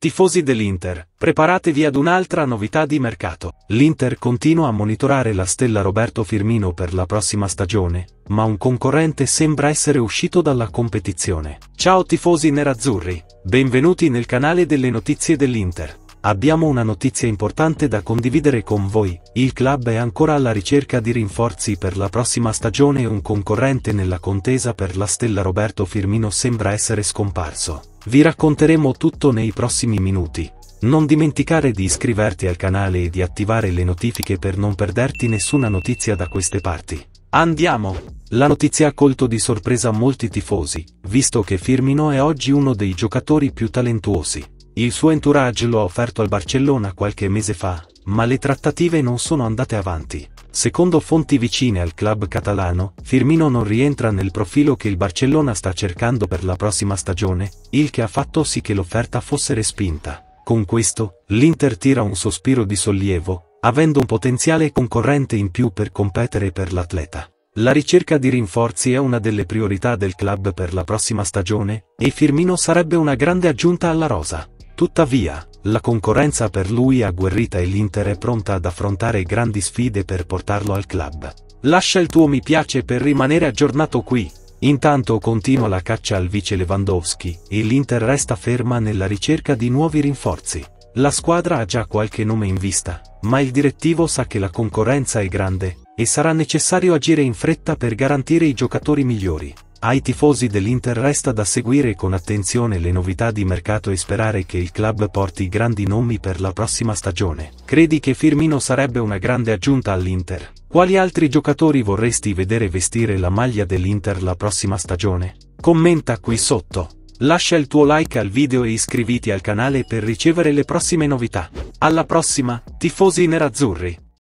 Tifosi dell'Inter, preparatevi ad un'altra novità di mercato. L'Inter continua a monitorare la stella Roberto Firmino per la prossima stagione, ma un concorrente sembra essere uscito dalla competizione. Ciao tifosi nerazzurri, benvenuti nel canale delle notizie dell'Inter. Abbiamo una notizia importante da condividere con voi, il club è ancora alla ricerca di rinforzi per la prossima stagione e un concorrente nella contesa per la stella Roberto Firmino sembra essere scomparso. Vi racconteremo tutto nei prossimi minuti. Non dimenticare di iscriverti al canale e di attivare le notifiche per non perderti nessuna notizia da queste parti. Andiamo! La notizia ha colto di sorpresa molti tifosi, visto che Firmino è oggi uno dei giocatori più talentuosi. Il suo entourage lo ha offerto al Barcellona qualche mese fa, ma le trattative non sono andate avanti. Secondo fonti vicine al club catalano, Firmino non rientra nel profilo che il Barcellona sta cercando per la prossima stagione, il che ha fatto sì che l'offerta fosse respinta. Con questo, l'Inter tira un sospiro di sollievo, avendo un potenziale concorrente in più per competere per l'atleta. La ricerca di rinforzi è una delle priorità del club per la prossima stagione, e Firmino sarebbe una grande aggiunta alla rosa. Tuttavia, la concorrenza per lui è agguerrita e l'Inter è pronta ad affrontare grandi sfide per portarlo al club. Lascia il tuo mi piace per rimanere aggiornato qui. Intanto continua la caccia al vice Lewandowski e l'Inter resta ferma nella ricerca di nuovi rinforzi. La squadra ha già qualche nome in vista, ma il direttivo sa che la concorrenza è grande e sarà necessario agire in fretta per garantire i giocatori migliori. Ai tifosi dell'Inter resta da seguire con attenzione le novità di mercato e sperare che il club porti grandi nomi per la prossima stagione. Credi che Firmino sarebbe una grande aggiunta all'Inter? Quali altri giocatori vorresti vedere vestire la maglia dell'Inter la prossima stagione? Commenta qui sotto. Lascia il tuo like al video e iscriviti al canale per ricevere le prossime novità. Alla prossima, tifosi nerazzurri!